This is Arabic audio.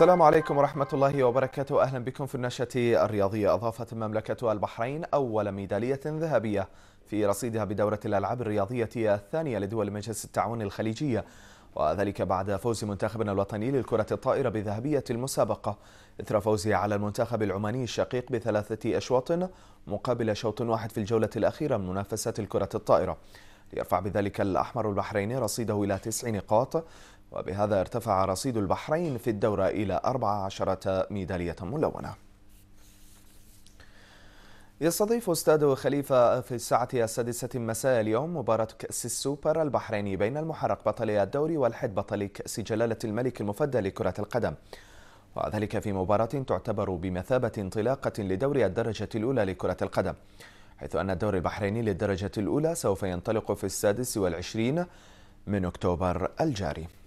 السلام عليكم ورحمة الله وبركاته أهلا بكم في النشرة الرياضية أضافت المملكة البحرين أول ميدالية ذهبية في رصيدها بدورة الألعاب الرياضية الثانية لدول مجلس التعاون الخليجية وذلك بعد فوز منتخبنا الوطني للكرة الطائرة بذهبية المسابقة إثر فوزه على المنتخب العماني الشقيق بثلاثة أشواط مقابل شوط واحد في الجولة الأخيرة من منافسة الكرة الطائرة ليرفع بذلك الأحمر البحريني رصيده إلى تسع نقاط وبهذا ارتفع رصيد البحرين في الدورة إلى 14 ميدالية ملونة يستضيف استاد خليفة في الساعة السادسة مساء اليوم مباراة كأس السوبر البحريني بين المحرق بطلي الدوري والحد بطل كأس جلالة الملك المفدى لكرة القدم وذلك في مباراة تعتبر بمثابة انطلاقة لدوري الدرجة الأولى لكرة القدم حيث أن الدوري البحريني للدرجة الأولى سوف ينطلق في السادس والعشرين من أكتوبر الجاري